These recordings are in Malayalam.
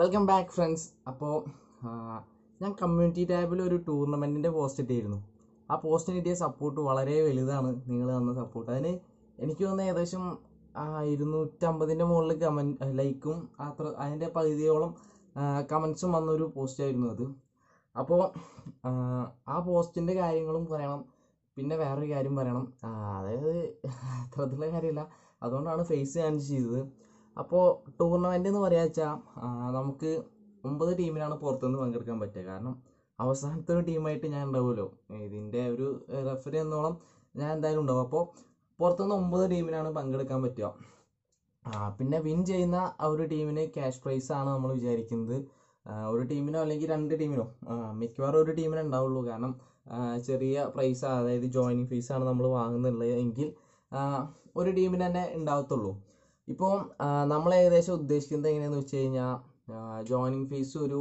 വെൽക്കം ബാക്ക് ഫ്രണ്ട്സ് അപ്പോൾ ഞാൻ കമ്മ്യൂണിറ്റി ടാബിൽ ഒരു ടൂർണമെൻറ്റിൻ്റെ പോസ്റ്റ് ഇട്ടിരുന്നു ആ പോസ്റ്റിന് കിട്ടിയ സപ്പോർട്ട് വളരെ വലുതാണ് നിങ്ങൾ തന്ന സപ്പോർട്ട് അതിന് എനിക്ക് തോന്നുന്ന ഏകദേശം ഇരുന്നൂറ്റമ്പതിൻ്റെ മുകളിൽ കമൻറ്റ് ലൈക്കും അത്ര അതിൻ്റെ പകുതിയോളം കമൻസും വന്നൊരു പോസ്റ്റായിരുന്നു അത് അപ്പോൾ ആ പോസ്റ്റിൻ്റെ കാര്യങ്ങളും പറയണം പിന്നെ വേറൊരു കാര്യം പറയണം അതായത് അത്രത്തിലുള്ള കാര്യമില്ല അതുകൊണ്ടാണ് ഫേസ് ഞാൻ ചെയ്തത് അപ്പോൾ ടൂർണമെൻ്റ് എന്ന് പറയുക വെച്ചാൽ നമുക്ക് ഒമ്പത് ടീമിനാണ് പുറത്തുനിന്ന് പങ്കെടുക്കാൻ പറ്റുക കാരണം അവസാനത്തെ ഒരു ടീമായിട്ട് ഞാൻ ഉണ്ടാവുമല്ലോ ഇതിൻ്റെ ഒരു റെഫറി എന്നോളം ഞാൻ എന്തായാലും ഉണ്ടാവും അപ്പോൾ പുറത്തുനിന്ന് ഒമ്പത് ടീമിനാണ് പങ്കെടുക്കാൻ പറ്റുക പിന്നെ വിൻ ചെയ്യുന്ന ആ ഒരു ടീമിന് ക്യാഷ് പ്രൈസ് ആണ് നമ്മൾ വിചാരിക്കുന്നത് ഒരു ടീമിനോ അല്ലെങ്കിൽ രണ്ട് ടീമിനോ മിക്കവാറും ഒരു ടീമിനെ ഉണ്ടാവുള്ളൂ കാരണം ചെറിയ പ്രൈസ് അതായത് ജോയിനിങ് ഫീസാണ് നമ്മൾ വാങ്ങുന്നുള്ളത് എങ്കിൽ ഒരു ടീമിന് തന്നെ ഉണ്ടാവത്തുള്ളൂ ഇപ്പോൾ നമ്മൾ ഏകദേശം ഉദ്ദേശിക്കുന്നത് എങ്ങനെയാന്ന് വെച്ച് കഴിഞ്ഞാൽ ജോയിനിങ് ഫീസ് ഒരു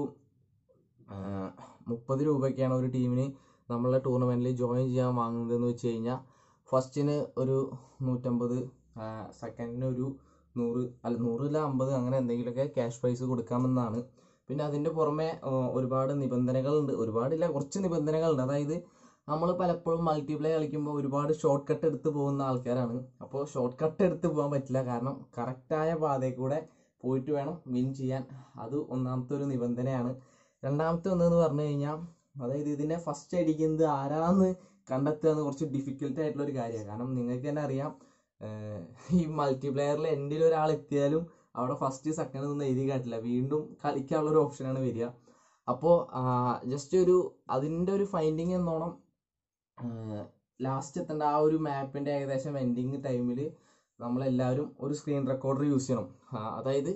മുപ്പത് രൂപയ്ക്കാണ് ഒരു ടീമിന് നമ്മളെ ടൂർണമെൻറ്റിൽ ജോയിൻ ചെയ്യാൻ വാങ്ങുന്നത് എന്ന് വെച്ച് കഴിഞ്ഞാൽ ഫസ്റ്റിന് ഒരു നൂറ്റമ്പത് സെക്കൻഡിന് ഒരു നൂറ് അല്ല നൂറില്ല അമ്പത് അങ്ങനെ എന്തെങ്കിലുമൊക്കെ ക്യാഷ് പ്രൈസ് കൊടുക്കാമെന്നാണ് പിന്നെ അതിൻ്റെ പുറമെ ഒരുപാട് നിബന്ധനകളുണ്ട് ഒരുപാടില്ല കുറച്ച് നിബന്ധനകളുണ്ട് അതായത് നമ്മൾ പലപ്പോഴും മൾട്ടിപ്ലൈ കളിക്കുമ്പോൾ ഒരുപാട് ഷോർട്ട് കട്ട് എടുത്ത് പോകുന്ന ആൾക്കാരാണ് അപ്പോൾ ഷോർട്ട് കട്ട് എടുത്ത് പോകാൻ പറ്റില്ല കാരണം കറക്റ്റായ പാതയിൽ കൂടെ പോയിട്ട് വേണം വിൻ ചെയ്യാൻ അത് ഒന്നാമത്തെ ഒരു നിബന്ധനയാണ് രണ്ടാമത്തെ ഒന്നെന്ന് പറഞ്ഞു കഴിഞ്ഞാൽ അതായത് ഇതിനെ ഫസ്റ്റ് അടിക്കുന്നത് ആരാന്ന് കണ്ടെത്തുക എന്ന് കുറച്ച് ഡിഫിക്കൽട്ട് ആയിട്ടുള്ള ഒരു കാര്യമാണ് കാരണം നിങ്ങൾക്ക് തന്നെ അറിയാം ഈ മൾട്ടിപ്ലെയറിൽ എൻഡിൽ ഒരാൾ എത്തിയാലും അവിടെ ഫസ്റ്റ് സെക്കൻഡ് ഒന്നും എഴുതി കാട്ടില്ല വീണ്ടും കളിക്കാനുള്ള ഒരു ഓപ്ഷനാണ് വരിക അപ്പോൾ ജസ്റ്റ് ഒരു അതിൻ്റെ ഒരു ഫൈൻഡിങ് എന്നോണം ലാസ്റ്റ് എത്തേണ്ട ആ ഒരു മാപ്പിൻ്റെ ഏകദേശം എൻഡിങ് ടൈമിൽ നമ്മളെല്ലാവരും ഒരു സ്ക്രീൻ റെക്കോർഡർ യൂസ് ചെയ്യണം അതായത്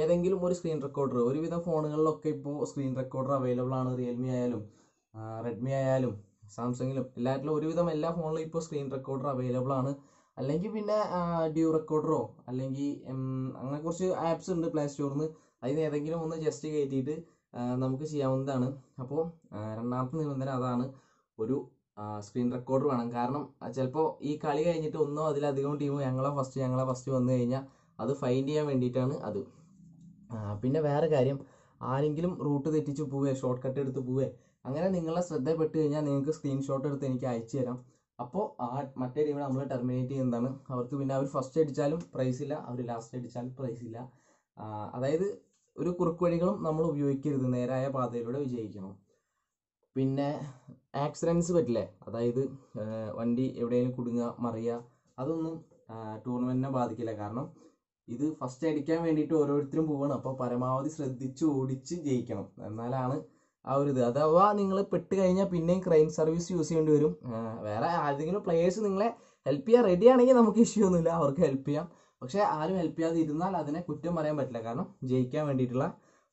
ഏതെങ്കിലും ഒരു സ്ക്രീൻ റെക്കോർഡർ ഒരുവിധം ഫോണുകളിലൊക്കെ ഇപ്പോൾ സ്ക്രീൻ റെക്കോർഡർ അവൈലബിൾ ആണ് റിയൽമി ആയാലും റെഡ്മി ആയാലും സാംസങ്ങിലും എല്ലാറ്റിലും ഒരുവിധം എല്ലാ ഫോണിലും ഇപ്പോൾ സ്ക്രീൻ റെക്കോർഡർ അവൈലബിൾ ആണ് അല്ലെങ്കിൽ പിന്നെ ഡ്യൂ റെക്കോർഡറോ അല്ലെങ്കിൽ അങ്ങനെ കുറച്ച് ആപ്സ് ഉണ്ട് പ്ലേ സ്റ്റോറിൽ നിന്ന് അതിന് ഏതെങ്കിലും ഒന്ന് ജസ്റ്റ് കയറ്റിയിട്ട് നമുക്ക് ചെയ്യാവുന്നതാണ് അപ്പോൾ രണ്ടാമത്തെ നിബന്ധന അതാണ് ഒരു സ്ക്രീൻ റെക്കോർഡർ വേണം കാരണം ചിലപ്പോൾ ഈ കളി കഴിഞ്ഞിട്ട് ഒന്നോ അതിലധികം ടീം ഞങ്ങളെ ഫസ്റ്റ് ഞങ്ങളെ ഫസ്റ്റ് വന്നു കഴിഞ്ഞാൽ അത് ഫൈൻഡ് ചെയ്യാൻ വേണ്ടിയിട്ടാണ് അത് പിന്നെ വേറെ കാര്യം ആരെങ്കിലും റൂട്ട് തെറ്റിച്ച് പോവേ ഷോർട്ട് കട്ട് എടുത്ത് പോവേ അങ്ങനെ നിങ്ങളെ ശ്രദ്ധപ്പെട്ട് കഴിഞ്ഞാൽ നിങ്ങൾക്ക് സ്ക്രീൻഷോട്ട് എടുത്ത് എനിക്ക് അയച്ചു തരാം അപ്പോൾ ആ മറ്റേ ടീമിനെ നമ്മൾ ടെർമിനേറ്റ് ചെയ്യുന്നതാണ് അവർക്ക് പിന്നെ അവർ ഫസ്റ്റ് അടിച്ചാലും പ്രൈസ് ഇല്ല അവർ ലാസ്റ്റ് അടിച്ചാലും പ്രൈസ് ഇല്ല അതായത് ഒരു കുറുക്കുവഴികളും നമ്മൾ ഉപയോഗിക്കരുത് നേരായ പാതയിലൂടെ വിജയിക്കണം പിന്നെ ആക്സിഡൻസ് പറ്റില്ലേ അതായത് വണ്ടി എവിടെയെങ്കിലും കുടുങ്ങുക മറിയുക അതൊന്നും ടൂർണമെൻറ്റിനെ ബാധിക്കില്ല കാരണം ഇത് ഫസ്റ്റ് അടിക്കാൻ വേണ്ടിയിട്ട് ഓരോരുത്തരും പോവണം അപ്പോൾ പരമാവധി ശ്രദ്ധിച്ച് ഓടിച്ച് ജയിക്കണം എന്നാലാണ് ആ ഒരു ഇത് അഥവാ നിങ്ങൾ പെട്ട് കഴിഞ്ഞാൽ പിന്നെയും ക്രൈം സർവീസ് യൂസ് ചെയ്യേണ്ടി വരും വേറെ ആരെങ്കിലും പ്ലേയേഴ്സ് നിങ്ങളെ ഹെൽപ്പ് ചെയ്യാൻ റെഡി ആണെങ്കിൽ നമുക്ക് ഇഷ്യൂ ഒന്നുമില്ല അവർക്ക് ഹെൽപ്പ് ചെയ്യാം പക്ഷേ ആരും ഹെൽപ്പ് ചെയ്യാതെ ഇരുന്നാൽ അതിനെ കുറ്റം പറയാൻ പറ്റില്ല കാരണം ജയിക്കാൻ വേണ്ടിയിട്ടുള്ള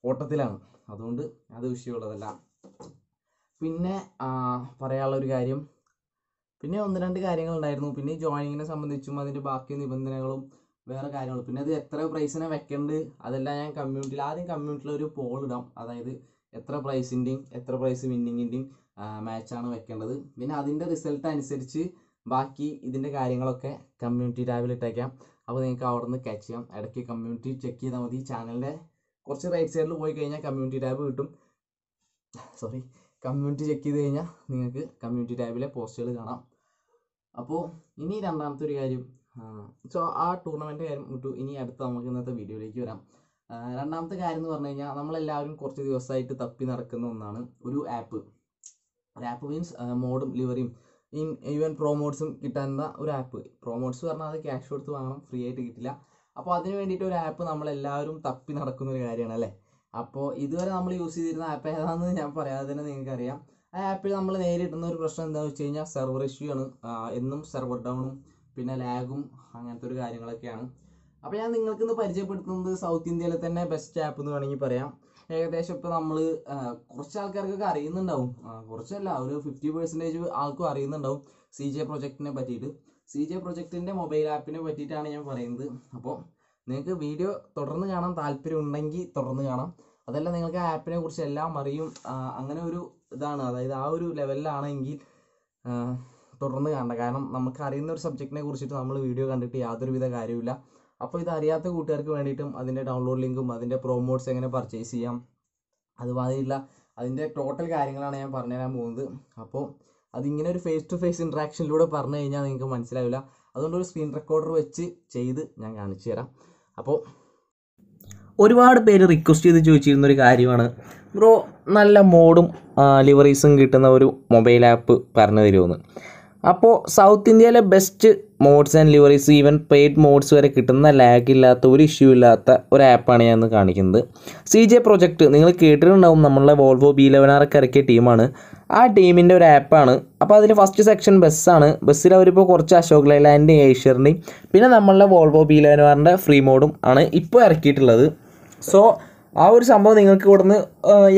ഓട്ടത്തിലാണ് അതുകൊണ്ട് അത് വിഷയമുള്ളതല്ല പിന്നെ പറയാനുള്ളൊരു കാര്യം പിന്നെ ഒന്ന് രണ്ട് കാര്യങ്ങളുണ്ടായിരുന്നു പിന്നെ ജോയിനിങ്ങിനെ സംബന്ധിച്ചും അതിൻ്റെ ബാക്കി നിബന്ധനകളും വേറെ കാര്യങ്ങളും പിന്നെ അത് എത്ര പ്രൈസിനെ വെക്കേണ്ടത് അതെല്ലാം ഞാൻ കമ്മ്യൂണിറ്റിയിൽ ആദ്യം കമ്മ്യൂണിറ്റിയിൽ ഒരു പോൾ ഇടാം അതായത് എത്ര പ്രൈസിൻ്റെയും എത്ര പ്രൈസ് വിന്നിങ്ങിൻ്റെയും മാച്ചാണ് വെക്കേണ്ടത് പിന്നെ അതിൻ്റെ റിസൾട്ട് അനുസരിച്ച് ബാക്കി ഇതിൻ്റെ കാര്യങ്ങളൊക്കെ കമ്മ്യൂണിറ്റി ടാബിൽ ഇട്ടേക്കാം അപ്പോൾ നിങ്ങൾക്ക് അവിടെ നിന്ന് ക്യാച്ച് ചെയ്യാം ഇടയ്ക്ക് കമ്മ്യൂണിറ്റി ചെക്ക് ചെയ്താൽ മതി ചാനലിൻ്റെ കുറച്ച് റൈറ്റ് സൈഡിൽ പോയി കഴിഞ്ഞാൽ കമ്മ്യൂണിറ്റി ടാബ് കിട്ടും സോറി കമ്മ്യൂണിറ്റി ചെക്ക് ചെയ്ത് കഴിഞ്ഞാൽ നിങ്ങൾക്ക് കമ്മ്യൂണിറ്റി ടാബിലെ പോസ്റ്റുകൾ കാണാം അപ്പോൾ ഇനി രണ്ടാമത്തെ ഒരു കാര്യം സോ ആ ടൂർണമെൻ്റ് കാര്യം വിട്ടു ഇനി അടുത്ത നമുക്ക് ഇന്നത്തെ വീഡിയോയിലേക്ക് വരാം രണ്ടാമത്തെ കാര്യം എന്ന് പറഞ്ഞു കഴിഞ്ഞാൽ നമ്മളെല്ലാവരും കുറച്ച് ദിവസമായിട്ട് തപ്പി നടക്കുന്ന ഒന്നാണ് ഒരു ആപ്പ് ഒരു ആപ്പ് മീൻസ് മോഡും ലിവറിയും ഇൻ ഈവൻ പ്രോമോട്ട്സും കിട്ടാവുന്ന ഒരു ആപ്പ് പ്രോമോട്ട്സ് പറഞ്ഞാൽ അത് ക്യാഷ് കൊടുത്ത് വാങ്ങണം ഫ്രീ ആയിട്ട് കിട്ടില്ല അപ്പോൾ അതിന് വേണ്ടിയിട്ട് ഒരു ആപ്പ് നമ്മളെല്ലാവരും തപ്പി നടക്കുന്ന ഒരു കാര്യമാണ് അല്ലേ അപ്പോൾ ഇതുവരെ നമ്മൾ യൂസ് ചെയ്തിരുന്ന ആപ്പ് ഏതാണെന്ന് ഞാൻ പറയാതെ തന്നെ നിങ്ങൾക്കറിയാം ആ ആപ്പിൽ നമ്മൾ നേരിടുന്ന ഒരു പ്രശ്നം എന്താണെന്ന് വെച്ച് കഴിഞ്ഞാൽ സെർവർ ഇഷ്യൂ ആണ് എന്നും സെർവർ ഡൗണും പിന്നെ ലാഗും അങ്ങനത്തെ ഒരു കാര്യങ്ങളൊക്കെയാണ് അപ്പോൾ ഞാൻ നിങ്ങൾക്ക് പരിചയപ്പെടുത്തുന്നത് സൗത്ത് ഇന്ത്യയിലെ തന്നെ ബെസ്റ്റ് ആപ്പ് എന്ന് വേണമെങ്കിൽ പറയാം ഏകദേശം ഇപ്പോൾ നമ്മൾ കുറച്ച് ആൾക്കാർക്കൊക്കെ അറിയുന്നുണ്ടാവും കുറച്ചല്ല ഒരു ഫിഫ്റ്റി പെർസെൻറ്റേജ് ആൾക്കും അറിയുന്നുണ്ടാവും സി ജെ പ്രൊജക്റ്റിനെ പറ്റിയിട്ട് സി ജെ പ്രൊജക്റ്റിൻ്റെ മൊബൈൽ ആപ്പിനെ പറ്റിയിട്ടാണ് ഞാൻ പറയുന്നത് അപ്പോൾ നിങ്ങൾക്ക് വീഡിയോ തുടർന്ന് കാണാൻ താല്പര്യം ഉണ്ടെങ്കിൽ തുടർന്ന് കാണാം അതല്ല നിങ്ങൾക്ക് ആ ആപ്പിനെ കുറിച്ച് എല്ലാം അറിയും അങ്ങനെ ഒരു ഇതാണ് അതായത് ആ ഒരു ലെവലിലാണെങ്കിൽ തുടർന്ന് കാണണം കാരണം നമുക്ക് അറിയുന്ന ഒരു സബ്ജക്റ്റിനെ കുറിച്ചിട്ട് നമ്മൾ വീഡിയോ കണ്ടിട്ട് യാതൊരുവിധ കാര്യമില്ല അപ്പോൾ ഇത് അറിയാത്ത കൂട്ടുകാർക്ക് വേണ്ടിയിട്ടും അതിൻ്റെ ഡൗൺലോഡ് ലിങ്കും അതിൻ്റെ പ്രൊമോട്ട്സ് എങ്ങനെ പർച്ചേസ് ചെയ്യാം അതുമാതിരിയുള്ള അതിൻ്റെ ടോട്ടൽ കാര്യങ്ങളാണ് ഞാൻ പറഞ്ഞു തരാൻ പോകുന്നത് അപ്പോൾ അതിങ്ങനെ ഒരു ഫേസ് ടു ഫേസ് ഇൻട്രാക്ഷനിലൂടെ പറഞ്ഞു കഴിഞ്ഞാൽ നിങ്ങൾക്ക് മനസ്സിലാവില്ല അതുകൊണ്ട് ഒരു സ്ക്രീൻ റെക്കോർഡർ വെച്ച് ചെയ്ത് ഞാൻ കാണിച്ചു തരാം അപ്പോൾ ഒരുപാട് പേര് റിക്വസ്റ്റ് ചെയ്ത് ചോദിച്ചിരുന്ന ഒരു കാര്യമാണ് ബ്രോ നല്ല മോഡും ലിവറീസും കിട്ടുന്ന ഒരു മൊബൈൽ ആപ്പ് പറഞ്ഞു തരുമെന്ന് അപ്പോൾ സൗത്ത് ഇന്ത്യയിലെ best mods and liveries even paid mods വരെ കിട്ടുന്ന ലാഗ് ഇല്ലാത്ത ഒരു ഇഷ്യൂ ഇല്ലാത്ത ഒരു ആപ്പാണ് ഞാൻ കാണിക്കുന്നത് സി ജെ പ്രൊജക്ട് നിങ്ങൾ കേട്ടിട്ടുണ്ടാവും നമ്മളുടെ വോൾവോ ബി ലെവൻ ആർക്ക് ഇറക്കിയ ടീമാണ് ആ ടീമിൻ്റെ ഒരു ആപ്പാണ് അപ്പോൾ അതിൽ ഫസ്റ്റ് സെക്ഷൻ ബസ്സാണ് ബസ്സിൽ അവരിപ്പോൾ കുറച്ച് അശോക് ലൈലാൻ്റെ ഏഷ്യറിൻ്റെയും പിന്നെ നമ്മളുടെ വോൾവോ ബി ലെവൻ ആറിൻ്റെ ഫ്രീ മോഡും ആണ് ഇപ്പോൾ ഇറക്കിയിട്ടുള്ളത് സോ ആ ഒരു സംഭവം നിങ്ങൾക്ക് നിന്ന്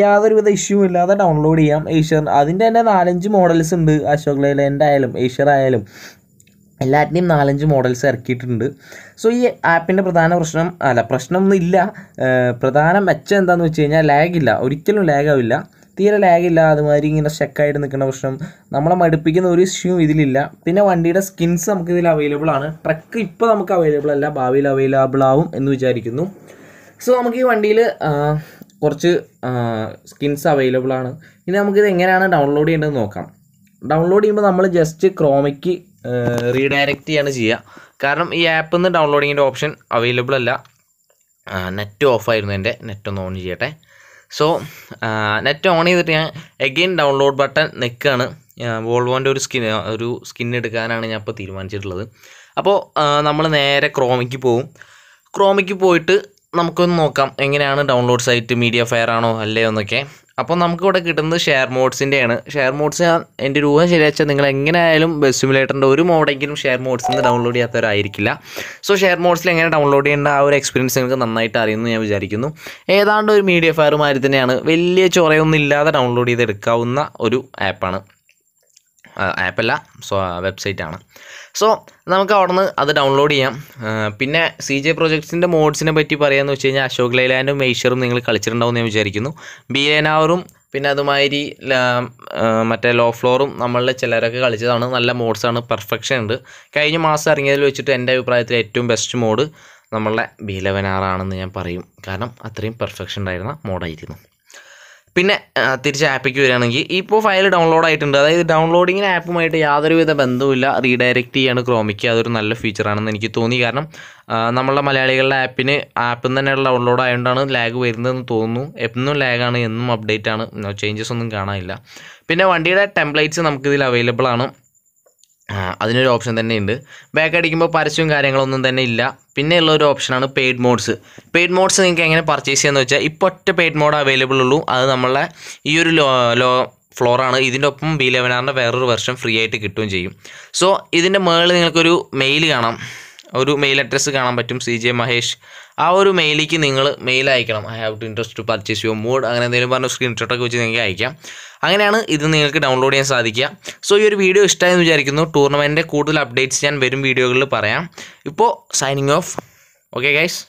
യാതൊരുവിധ ഇഷ്യൂ ഇല്ലാതെ ഡൗൺലോഡ് ചെയ്യാം ഏഷ്യർ അതിൻ്റെ തന്നെ നാലഞ്ച് മോഡൽസ് ഉണ്ട് അശോക് ലൈലാൻ്റെ ആയാലും ഏഷ്യർ ആയാലും എല്ലാറ്റിനെയും നാലഞ്ച് മോഡൽസ് ഇറക്കിയിട്ടുണ്ട് സോ ഈ ആപ്പിൻ്റെ പ്രധാന പ്രശ്നം അല്ല പ്രശ്നമൊന്നുമില്ല പ്രധാന മെച്ചം എന്താണെന്ന് വെച്ച് കഴിഞ്ഞാൽ ലാഗില്ല ഒരിക്കലും ലാഗാവില്ല തീരെ ലാഗില്ല അതുമാതിരി ഇങ്ങനെ സ്റ്റക്കായിട്ട് നിൽക്കുന്ന പ്രശ്നം നമ്മളെ മടുപ്പിക്കുന്ന ഒരു ഇഷ്യൂ ഇതിലില്ല പിന്നെ വണ്ടിയുടെ സ്കിൻസ് നമുക്ക് ഇതിൽ അവൈലബിൾ ആണ് ട്രക്ക് ഇപ്പോൾ നമുക്ക് അവൈലബിൾ അല്ല ഭാവിയിൽ അവൈലബിൾ ആവും എന്ന് വിചാരിക്കുന്നു സോ നമുക്ക് ഈ വണ്ടിയിൽ കുറച്ച് സ്കിൻസ് അവൈലബിൾ ആണ് ഇനി നമുക്കിത് എങ്ങനെയാണ് ഡൗൺലോഡ് ചെയ്യേണ്ടതെന്ന് നോക്കാം ഡൗൺലോഡ് ചെയ്യുമ്പോൾ നമ്മൾ ജസ്റ്റ് ക്രോമയ്ക്ക് റീഡയറക്റ്റ് ചെയ്യാണ് ചെയ്യുക കാരണം ഈ ആപ്പിൽ നിന്ന് ഡൗൺലോഡിങ്ങിൻ്റെ ഓപ്ഷൻ അവൈലബിൾ അല്ല നെറ്റ് ഓഫ് ആയിരുന്നു എൻ്റെ നെറ്റ് ഒന്ന് ഓൺ ചെയ്യട്ടെ സോ നെറ്റ് ഓൺ ചെയ്തിട്ട് ഞാൻ എഗെയിൻ ഡൗൺലോഡ് ബട്ടൺ നിൽക്കുകയാണ് വോൾവോൻ്റെ ഒരു സ്കിൻ ഒരു സ്കിൻ എടുക്കാനാണ് ഞാൻ ഇപ്പോൾ തീരുമാനിച്ചിട്ടുള്ളത് അപ്പോൾ നമ്മൾ നേരെ ക്രോമിക്ക് പോവും ക്രോമിക്ക് പോയിട്ട് നമുക്കൊന്ന് നോക്കാം എങ്ങനെയാണ് ഡൗൺലോഡ് സൈറ്റ് മീഡിയ ഫയർ ആണോ അല്ലേ എന്നൊക്കെ അപ്പോൾ നമുക്ക് ഇവിടെ കിട്ടുന്നത് ഷെയർ മോഡ്സിൻ്റെ ആണ് ഷെയർ മോഡ്സ് എൻ്റെ രൂപ ശരിയാച്ചാൽ നിങ്ങൾ എങ്ങനെയായാലും ബസ് സിമുലേറ്ററിൻ്റെ ഒരു മോഡെങ്കിലും ഷെയർ മോഡ്സിൽ നിന്ന് ഡൗൺലോഡ് ചെയ്യാത്തവരായിരിക്കില്ല സോ ഷെയർ മോഡ്സിൽ എങ്ങനെ ഡൗൺലോഡ് ചെയ്യേണ്ട ആ ഒരു എക്സ്പീരിയൻസ് നിങ്ങൾക്ക് നന്നായിട്ട് അറിയുമെന്ന് ഞാൻ വിചാരിക്കുന്നു ഏതാണ്ട് ഒരു മീഡിയ മാതിരി തന്നെയാണ് വലിയ ചൊറയൊന്നും ഇല്ലാതെ ഡൗൺലോഡ് ചെയ്തെടുക്കാവുന്ന ഒരു ആപ്പാണ് ആപ്പല്ല സോ വെബ്സൈറ്റാണ് സോ നമുക്ക് നിന്ന് അത് ഡൗൺലോഡ് ചെയ്യാം പിന്നെ സി ജെ പ്രൊജക്ട്സിൻ്റെ മോഡ്സിനെ പറ്റി പറയാമെന്ന് വെച്ച് കഴിഞ്ഞാൽ അശോക് ലൈലാൻഡും മെയ്ഷറും നിങ്ങൾ കളിച്ചിട്ടുണ്ടാവും എന്ന് ഞാൻ വിചാരിക്കുന്നു ബിലേനാവറും പിന്നെ അതുമാതിരി മറ്റേ ലോ ഫ്ലോറും നമ്മളുടെ ചിലരൊക്കെ കളിച്ചതാണ് നല്ല മോഡ്സാണ് പെർഫെക്ഷൻ ഉണ്ട് കഴിഞ്ഞ മാസം ഇറങ്ങിയതിൽ വെച്ചിട്ട് എൻ്റെ അഭിപ്രായത്തിൽ ഏറ്റവും ബെസ്റ്റ് മോഡ് നമ്മളുടെ ബി ലെവൻ ആറാണെന്ന് ഞാൻ പറയും കാരണം അത്രയും പെർഫെക്ഷൻ ഉണ്ടായിരുന്ന മോഡായിരുന്നു പിന്നെ തിരിച്ച് ആപ്പിലേക്ക് വരികയാണെങ്കിൽ ഇപ്പോൾ ഫയൽ ഡൗൺലോഡ് ആയിട്ടുണ്ട് അതായത് ഡൗൺലോഡിങ്ങിന് ആപ്പുമായിട്ട് യാതൊരുവിധ ബന്ധവുമില്ല റീഡയറക്റ്റ് ചെയ്യാണ് ക്രോമിക്ക് അതൊരു നല്ല ഫീച്ചറാണെന്ന് എനിക്ക് തോന്നി കാരണം നമ്മളുടെ മലയാളികളുടെ ആപ്പിന് ആപ്പിൽ തന്നെയുള്ള ഡൗൺലോഡ് ആയതുകൊണ്ടാണ് ലാഗ് വരുന്നതെന്ന് തോന്നുന്നു എന്നും ലാഗാണ് എന്നും അപ്ഡേറ്റ് ആണ് ചേഞ്ചസ് ഒന്നും കാണാനില്ല പിന്നെ വണ്ടിയുടെ ടെംപ്ലേറ്റ്സ് നമുക്കിതിൽ അവൈലബിൾ ആണ് അതിനൊരു ഓപ്ഷൻ തന്നെ ഉണ്ട് ബാക്ക് അടിക്കുമ്പോൾ പരസ്യവും കാര്യങ്ങളൊന്നും തന്നെ ഇല്ല പിന്നെ ഉള്ള ഒരു ഓപ്ഷനാണ് പെയ്ഡ് മോഡ്സ് പെയ്ഡ് മോഡ്സ് നിങ്ങൾക്ക് എങ്ങനെ പർച്ചേസ് ചെയ്യാമെന്ന് വെച്ചാൽ ഇപ്പോൾ ഒറ്റ പെയ്ഡ് മോഡ് അവൈലബിൾ ഉള്ളൂ അത് നമ്മളെ ഈ ഒരു ലോ ലോ ഫ്ലോറാണ് ഇതിൻ്റെ ഒപ്പം ബി ലെവനാറിൻ്റെ വേറൊരു വെർഷൻ ഫ്രീ ആയിട്ട് കിട്ടുകയും ചെയ്യും സോ ഇതിൻ്റെ മുകളിൽ നിങ്ങൾക്കൊരു മെയിൽ കാണാം ഒരു മെയിൽ അഡ്രസ്സ് കാണാൻ പറ്റും സി ജെ മഹേഷ് ആ ഒരു മെയിലേക്ക് നിങ്ങൾ മെയിൽ അയക്കണം I have to interest to purchase your mood അങ്ങനെ എന്തെങ്കിലും പറഞ്ഞ സ്ക്രീൻഷോട്ടൊക്കെ വെച്ച് നിങ്ങൾക്ക് അയക്കാം അങ്ങനെയാണ് ഇത് നിങ്ങൾക്ക് ഡൗൺലോഡ് ചെയ്യാൻ സാധിക്കുക സോ ഈ ഒരു വീഡിയോ ഇഷ്ടമായെന്ന് വിചാരിക്കുന്നു ടൂർണമെൻറ്റിൻ്റെ കൂടുതൽ അപ്ഡേറ്റ്സ് ഞാൻ വരും വീഡിയോകളിൽ പറയാം ഇപ്പോൾ സൈനിങ് ഓഫ് ഓക്കെ ഗൈസ്